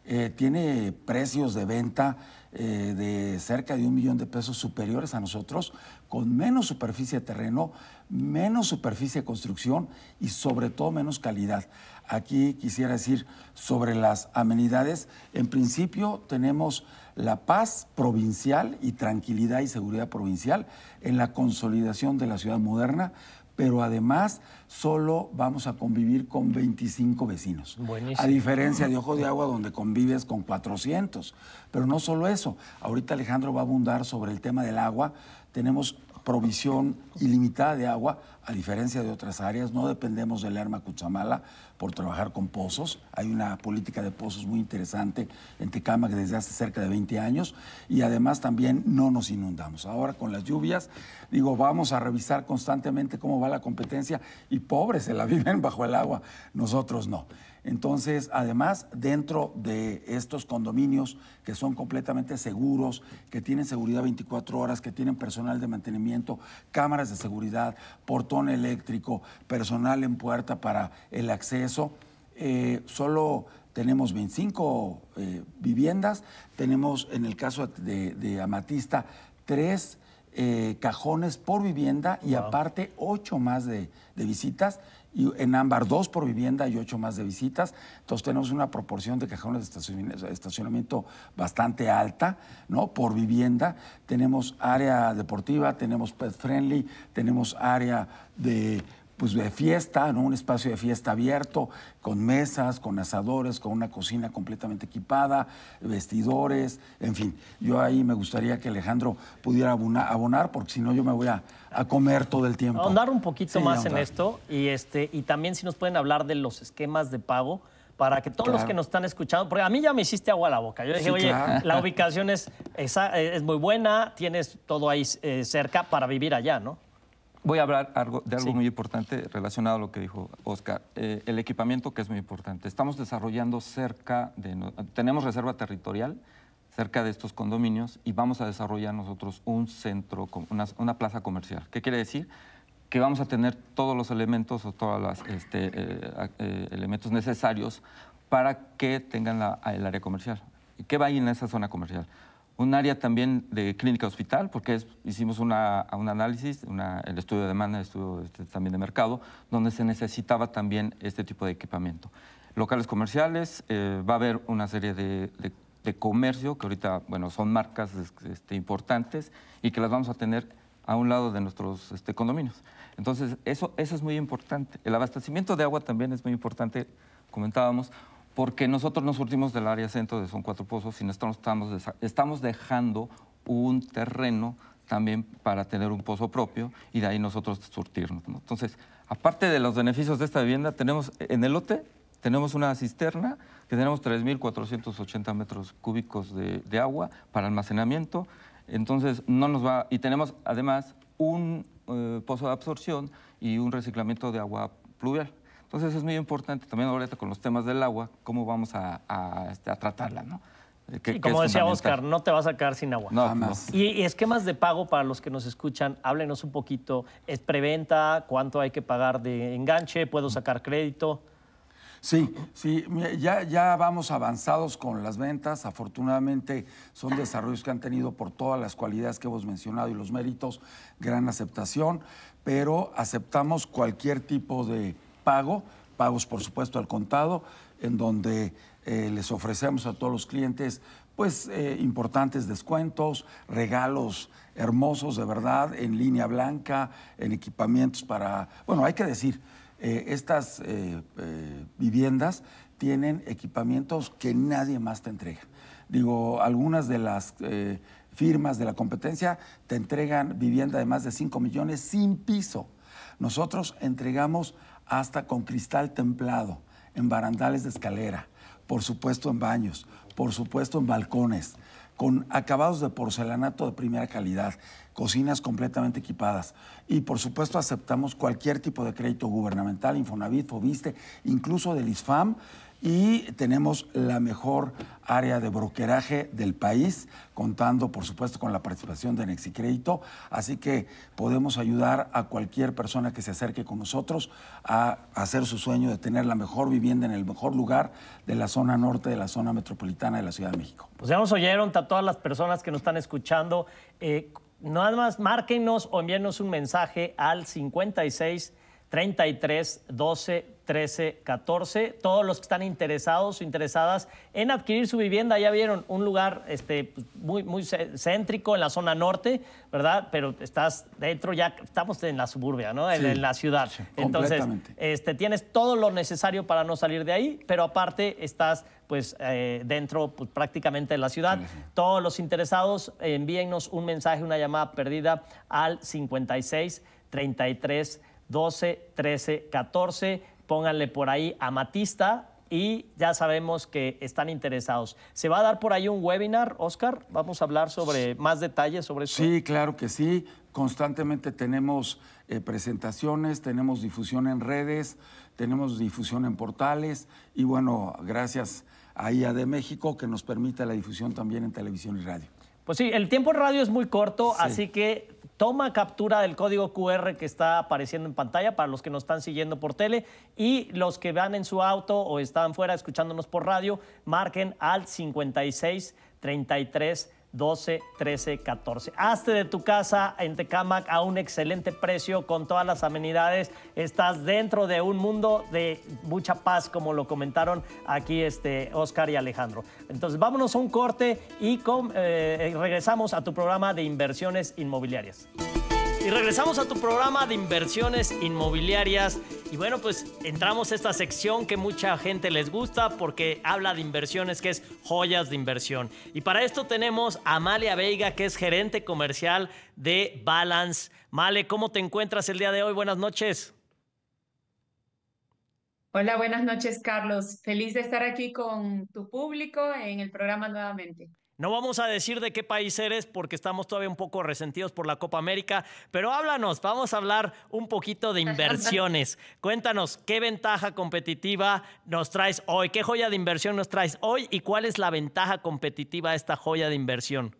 eh, tiene precios de venta eh, de cerca de un millón de pesos superiores a nosotros, con menos superficie de terreno, menos superficie de construcción y sobre todo menos calidad. Aquí quisiera decir sobre las amenidades, en principio tenemos la paz provincial y tranquilidad y seguridad provincial en la consolidación de la ciudad moderna, pero además solo vamos a convivir con 25 vecinos. A diferencia de Ojo de Agua, donde convives con 400. Pero no solo eso, ahorita Alejandro va a abundar sobre el tema del agua. Tenemos provisión ilimitada de agua, a diferencia de otras áreas. No dependemos del Arma Cuchamala por trabajar con pozos. Hay una política de pozos muy interesante en que desde hace cerca de 20 años y además también no nos inundamos. Ahora con las lluvias, digo, vamos a revisar constantemente cómo va la competencia y pobres se la viven bajo el agua, nosotros no. Entonces, además, dentro de estos condominios que son completamente seguros, que tienen seguridad 24 horas, que tienen personal de mantenimiento, cámaras de seguridad, portón eléctrico, personal en puerta para el acceso, eh, solo tenemos 25 eh, viviendas, tenemos en el caso de, Amatista tres eh, cajones por vivienda y aparte ocho más de visitas y en ámbar dos por vivienda y ocho más de visitas. Entonces tenemos una proporción de cajones de estacionamiento bastante alta, ¿no? Por vivienda. Tenemos área deportiva, tenemos pet friendly, tenemos área de pues de fiesta, ¿no? Un espacio de fiesta abierto, con mesas, con asadores, con una cocina completamente equipada, vestidores, en fin. Yo ahí me gustaría que Alejandro pudiera abonar, porque si no yo me voy a, comer todo el tiempo. Ahondar un poquito más en esto y, este, y también si nos pueden hablar de los esquemas de pago para que todos los que nos están escuchando, porque a mí ya me hiciste agua a la boca. Yo dije, oye, la ubicación es, es, muy buena, tienes todo ahí eh, cerca para vivir allá, ¿no? Voy a hablar de algo muy importante relacionado a lo que dijo Oscar. Eh, el equipamiento que es muy importante. Estamos desarrollando cerca de... Tenemos reserva territorial cerca de estos condominios y vamos a desarrollar nosotros un centro, una, plaza comercial. ¿Qué quiere decir? que vamos a tener todos los elementos o todos los este, eh, eh, elementos necesarios para que tengan el área comercial. ¿Qué va ahí en esa zona comercial? un área también de clínica hospital, porque hicimos un análisis, el estudio de demanda, el estudio este, también de mercado, donde se necesitaba también este tipo de equipamiento. Locales comerciales, eh, va a haber una serie de, comercio, que ahorita bueno, son marcas este, importantes y que las vamos a tener a un lado de nuestros este, condominios. Entonces, eso, eso es muy importante. El abastecimiento de agua también es muy importante, comentábamos porque nosotros nos surtimos del área centro de Son Cuatro Pozos sino estamos, estamos dejando un terreno también para tener un pozo propio y de ahí nosotros surtirnos. Entonces, aparte de los beneficios de esta vivienda, tenemos en el lote tenemos una cisterna que tenemos 3.480 metros cúbicos de, agua para almacenamiento. Entonces, no nos va... Y tenemos además un eh, pozo de absorción y un reciclamiento de agua pluvial. Entonces es muy importante también ahorita con los temas del agua, cómo vamos a, este, tratarla, ¿no? y eh, como decía Oscar, no te vas a quedar sin agua. Nada más. Y, esquemas de pago para los que nos escuchan, háblenos un poquito. ¿Es preventa? ¿Cuánto hay que pagar de enganche? ¿Puedo sacar crédito? Sí, sí, ya, ya vamos avanzados con las ventas. Afortunadamente son desarrollos que han tenido por todas las cualidades que hemos mencionado y los méritos, gran aceptación, pero aceptamos cualquier tipo de, pago, pagos por supuesto al contado, en donde eh, les ofrecemos a todos los clientes pues eh, importantes descuentos, regalos hermosos de verdad, en línea blanca, en equipamientos para, bueno, hay que decir, eh, estas viviendas tienen equipamientos que nadie más te entrega. Digo, algunas de las firmas de la competencia te entregan vivienda de más de 5 millones sin piso. Nosotros entregamos hasta con cristal templado, en barandales de escalera, por supuesto en baños, por supuesto en balcones, con acabados de porcelanato de primera calidad, cocinas completamente equipadas. Y por supuesto aceptamos cualquier tipo de crédito gubernamental, Infonavit, Fobiste, incluso del ISFAM y tenemos la mejor área de brokeraje del país, contando por supuesto con la participación de Nexicrédito, así que podemos ayudar a cualquier persona que se acerque con nosotros a hacer su sueño de tener la mejor vivienda en el mejor lugar de la zona norte, de la zona metropolitana de la Ciudad de México. Pues ya nos oyeron a todas las personas que nos están escuchando. Eh, nada más márquenos o envíenos un mensaje al 56 33 12 1314. Todos los que están interesados o interesadas en adquirir su vivienda, ya vieron un lugar este, pues, muy, muy céntrico en la zona norte, ¿verdad? Pero estás dentro, ya estamos en la suburbia, ¿no? En, la ciudad. Entonces, este, tienes todo lo necesario para no salir de ahí, pero aparte estás pues eh, dentro pues, prácticamente de la ciudad. Todos los interesados envíennos un mensaje, una llamada perdida al 56 33 12 13 14 pónganle por ahí a Matista y ya sabemos que están interesados. ¿Se va a dar por ahí un webinar, Oscar? Vamos a hablar sobre más detalles sobre eso. Sí, claro que sí. Constantemente tenemos eh, presentaciones, tenemos difusión en redes, tenemos difusión en portales y bueno, gracias a IA de México que nos permite la difusión también en televisión y radio. Pues sí, el tiempo en radio es muy corto, así que toma captura del código QR que está apareciendo en pantalla para los que nos están siguiendo por tele y los que van en su auto o están fuera escuchándonos por radio, marquen al 5633. 12, 13, 14. Hazte de tu casa en Tecamac a un excelente precio con todas las amenidades. Estás dentro de un mundo de mucha paz, como lo comentaron aquí este Oscar y Alejandro. Entonces, vámonos a un corte y eh, regresamos a tu programa de inversiones inmobiliarias. Y regresamos a tu programa de inversiones inmobiliarias. Y bueno, pues entramos a esta sección que mucha gente les gusta porque habla de inversiones, que es joyas de inversión. Y para esto tenemos a Amalia Veiga, que es gerente comercial de Balance. Male, ¿cómo te encuentras el día de hoy? Buenas noches. Hola, buenas noches, Carlos. Feliz de estar aquí con tu público en el programa nuevamente. No vamos a decir de qué país eres porque estamos todavía un poco resentidos por la Copa América, pero háblanos, vamos a hablar un poquito de inversiones. Cuéntanos qué ventaja competitiva nos traes hoy, qué joya de inversión nos traes hoy y cuál es la ventaja competitiva de esta joya de inversión.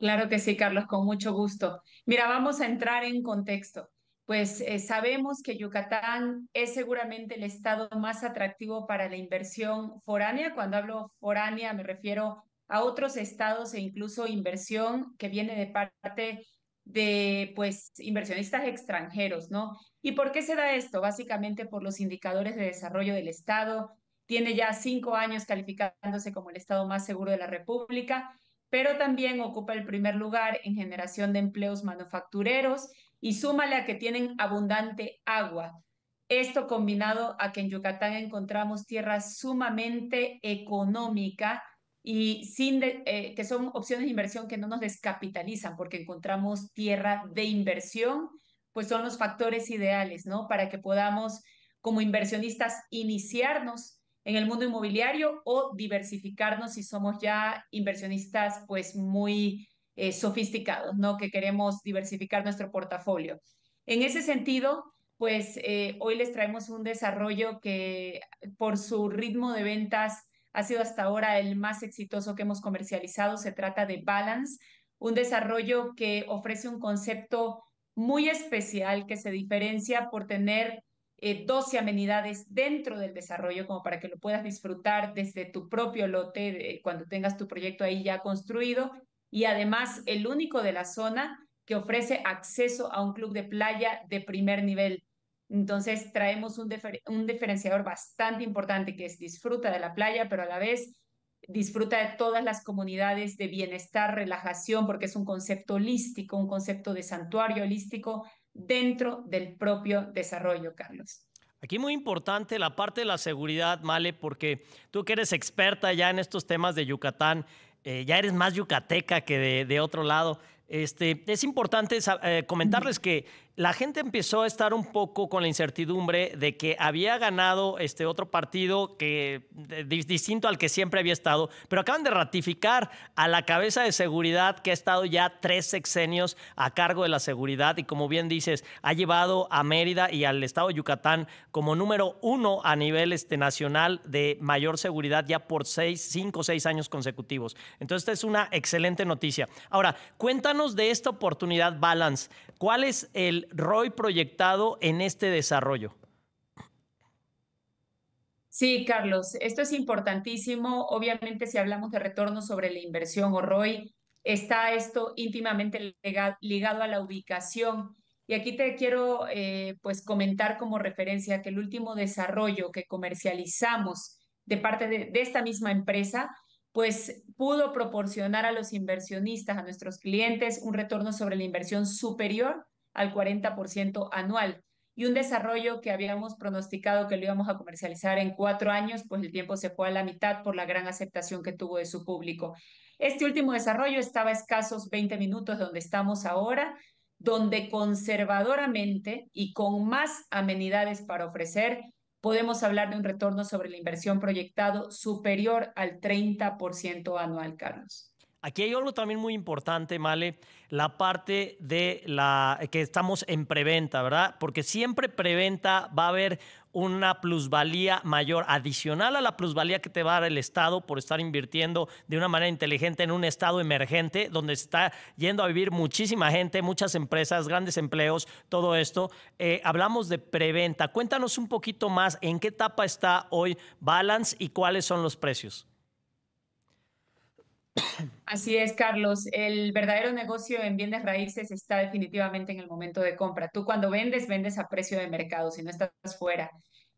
Claro que sí, Carlos, con mucho gusto. Mira, vamos a entrar en contexto pues eh, sabemos que Yucatán es seguramente el estado más atractivo para la inversión foránea. Cuando hablo foránea me refiero a otros estados e incluso inversión que viene de parte de pues inversionistas extranjeros, ¿no? ¿Y por qué se da esto? Básicamente por los indicadores de desarrollo del Estado. Tiene ya cinco años calificándose como el Estado más seguro de la República, pero también ocupa el primer lugar en generación de empleos manufactureros y súmale a que tienen abundante agua. Esto combinado a que en Yucatán encontramos tierra sumamente económica y sin eh, que son opciones de inversión que no nos descapitalizan porque encontramos tierra de inversión, pues son los factores ideales, ¿no? Para que podamos como inversionistas iniciarnos en el mundo inmobiliario o diversificarnos si somos ya inversionistas pues muy eh, sofisticados, ¿no? Que queremos diversificar nuestro portafolio. En ese sentido, pues eh, hoy les traemos un desarrollo que por su ritmo de ventas ha sido hasta ahora el más exitoso que hemos comercializado. Se trata de Balance, un desarrollo que ofrece un concepto muy especial que se diferencia por tener 12 eh, amenidades dentro del desarrollo, como para que lo puedas disfrutar desde tu propio lote, cuando tengas tu proyecto ahí ya construido, y además el único de la zona que ofrece acceso a un club de playa de primer nivel. Entonces traemos un, diferenciador bastante importante que es disfruta de la playa, pero a la vez disfruta de todas las comunidades de bienestar, relajación, porque es un concepto holístico, un concepto de santuario holístico dentro del propio desarrollo, Carlos. Aquí muy importante la parte de la seguridad, Male, porque tú que eres experta ya en estos temas de Yucatán, eh, ya eres más yucateca que de, otro lado. Este, es importante eh, comentarles que la gente empezó a estar un poco con la incertidumbre de que había ganado este otro partido que distinto al que siempre había estado, pero acaban de ratificar a la cabeza de seguridad que ha estado ya tres sexenios a cargo de la seguridad y como bien dices, ha llevado a Mérida y al estado de Yucatán como número uno a nivel este, nacional de mayor seguridad ya por seis, cinco o seis años consecutivos. Entonces, esta es una excelente noticia. Ahora, cuéntanos de esta oportunidad Balance. ¿Cuál es el, Roy proyectado en este desarrollo? Sí, Carlos, esto es importantísimo. Obviamente, si hablamos de retorno sobre la inversión o Roy, está esto íntimamente ligado a la ubicación. Y aquí te quiero eh, pues comentar como referencia que el último desarrollo que comercializamos de parte de, de esta misma empresa, pues pudo proporcionar a los inversionistas, a nuestros clientes, un retorno sobre la inversión superior al 40% anual. Y un desarrollo que habíamos pronosticado que lo íbamos a comercializar en cuatro años, pues el tiempo se fue a la mitad por la gran aceptación que tuvo de su público. Este último desarrollo estaba a escasos 20 minutos donde estamos ahora, donde conservadoramente y con más amenidades para ofrecer, podemos hablar de un retorno sobre la inversión proyectado superior al 30% anual, Carlos. Aquí hay algo también muy importante, Male, la parte de la que estamos en preventa, ¿verdad? Porque siempre preventa va a haber una plusvalía mayor, adicional a la plusvalía que te va a dar el Estado por estar invirtiendo de una manera inteligente en un Estado emergente donde está yendo a vivir muchísima gente, muchas empresas, grandes empleos, todo esto. Eh, hablamos de preventa. Cuéntanos un poquito más en qué etapa está hoy Balance y cuáles son los precios. Así es, Carlos. El verdadero negocio en bienes raíces está definitivamente en el momento de compra. Tú cuando vendes, vendes a precio de mercado, si no estás fuera.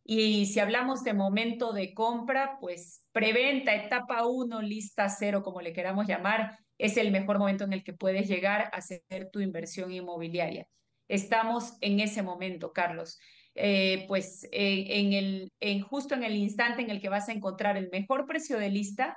Y si hablamos de momento de compra, pues preventa, etapa 1, lista 0, como le queramos llamar, es el mejor momento en el que puedes llegar a hacer tu inversión inmobiliaria. Estamos en ese momento, Carlos. Eh, pues eh, en el, justo en el instante en el que vas a encontrar el mejor precio de lista,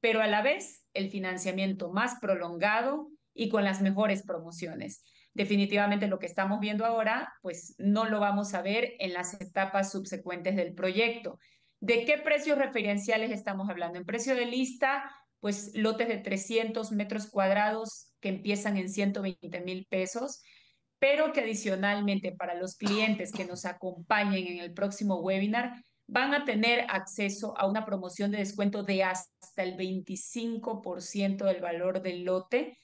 pero a la vez el financiamiento más prolongado y con las mejores promociones. Definitivamente lo que estamos viendo ahora, pues no lo vamos a ver en las etapas subsecuentes del proyecto. ¿De qué precios referenciales estamos hablando? En precio de lista, pues lotes de 300 metros cuadrados que empiezan en 120 mil pesos, pero que adicionalmente para los clientes que nos acompañen en el próximo webinar, van a tener acceso a una promoción de descuento de hasta el 25% del valor del lote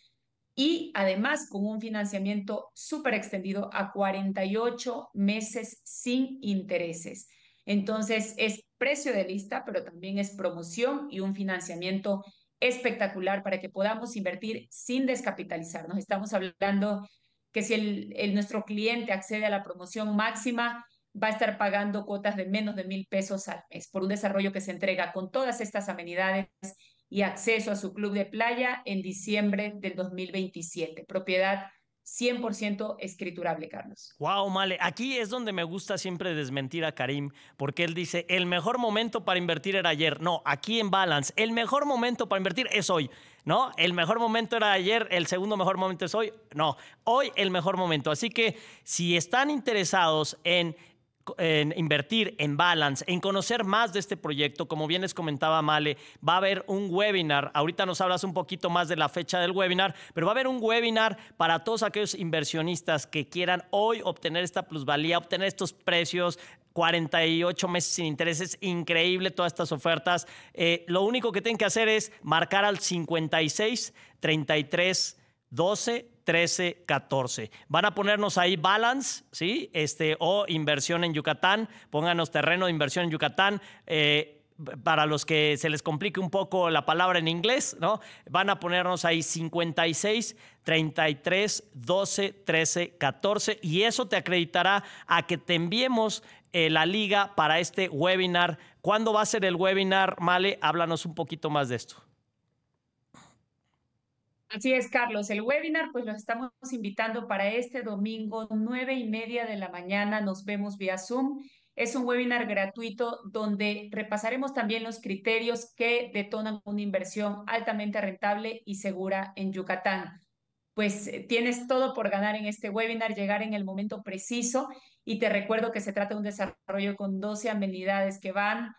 y además con un financiamiento súper extendido a 48 meses sin intereses. Entonces es precio de lista, pero también es promoción y un financiamiento espectacular para que podamos invertir sin descapitalizarnos. Estamos hablando que si nuestro cliente accede a la promoción máxima, va a estar pagando cuotas de menos de mil pesos al mes por un desarrollo que se entrega con todas estas amenidades y acceso a su club de playa en diciembre del 2027. Propiedad 100% escriturable, Carlos. Wow, Male. Aquí es donde me gusta siempre desmentir a Karim, porque él dice, el mejor momento para invertir era ayer. No, aquí en Balance, el mejor momento para invertir es hoy. No, el mejor momento era ayer, el segundo mejor momento es hoy. No, hoy el mejor momento. Así que si están interesados en en invertir en Balance, en conocer más de este proyecto, como bien les comentaba Male, va a haber un webinar. Ahorita nos hablas un poquito más de la fecha del webinar, pero va a haber un webinar para todos aquellos inversionistas que quieran hoy obtener esta plusvalía, obtener estos precios, 48 meses sin intereses, increíble todas estas ofertas. Eh, lo único que tienen que hacer es marcar al 56 33 12 13, 14. Van a ponernos ahí balance, ¿sí? Este, o inversión en Yucatán, pónganos terreno de inversión en Yucatán. Eh, para los que se les complique un poco la palabra en inglés, ¿no? Van a ponernos ahí 56, 33, 12, 13, 14 y eso te acreditará a que te enviemos eh, la liga para este webinar. ¿Cuándo va a ser el webinar, Male? Háblanos un poquito más de esto. Así es, Carlos. El webinar, pues lo estamos invitando para este domingo, nueve y media de la mañana. Nos vemos vía Zoom. Es un webinar gratuito donde repasaremos también los criterios que detonan una inversión altamente rentable y segura en Yucatán. Pues eh, tienes todo por ganar en este webinar, llegar en el momento preciso y te recuerdo que se trata de un desarrollo con 12 amenidades que van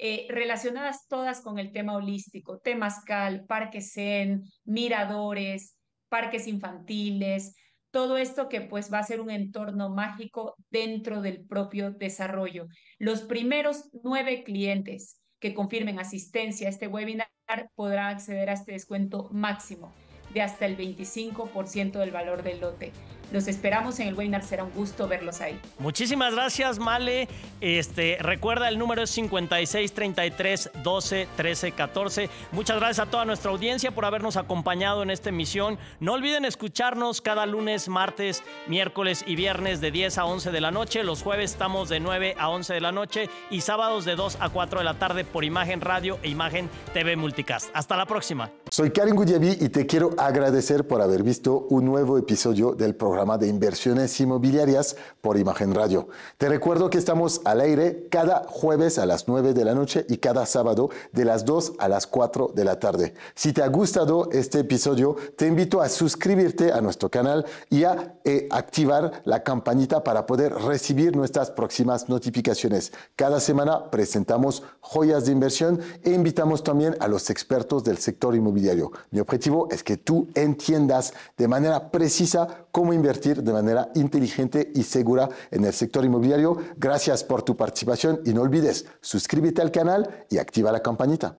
eh, relacionadas todas con el tema holístico, cal, parques zen, miradores, parques infantiles, todo esto que pues va a ser un entorno mágico dentro del propio desarrollo. Los primeros nueve clientes que confirmen asistencia a este webinar podrán acceder a este descuento máximo de hasta el 25% del valor del lote. Los esperamos en el webinar, será un gusto verlos ahí. Muchísimas gracias, Male. Este, recuerda, el número es 56 33 12 14. Muchas gracias a toda nuestra audiencia por habernos acompañado en esta emisión. No olviden escucharnos cada lunes, martes, miércoles y viernes de 10 a 11 de la noche. Los jueves estamos de 9 a 11 de la noche y sábados de 2 a 4 de la tarde por Imagen Radio e Imagen TV Multicast. Hasta la próxima. Soy Karen Guyaví y te quiero agradecer por haber visto un nuevo episodio del programa de inversiones inmobiliarias por Imagen Radio. Te recuerdo que estamos al aire cada jueves a las 9 de la noche y cada sábado de las 2 a las 4 de la tarde. Si te ha gustado este episodio, te invito a suscribirte a nuestro canal y a eh, activar la campanita para poder recibir nuestras próximas notificaciones. Cada semana presentamos joyas de inversión e invitamos también a los expertos del sector inmobiliario. Mi objetivo es que tú entiendas de manera precisa cómo invertir de manera inteligente y segura en el sector inmobiliario. Gracias por tu participación y no olvides, suscríbete al canal y activa la campanita.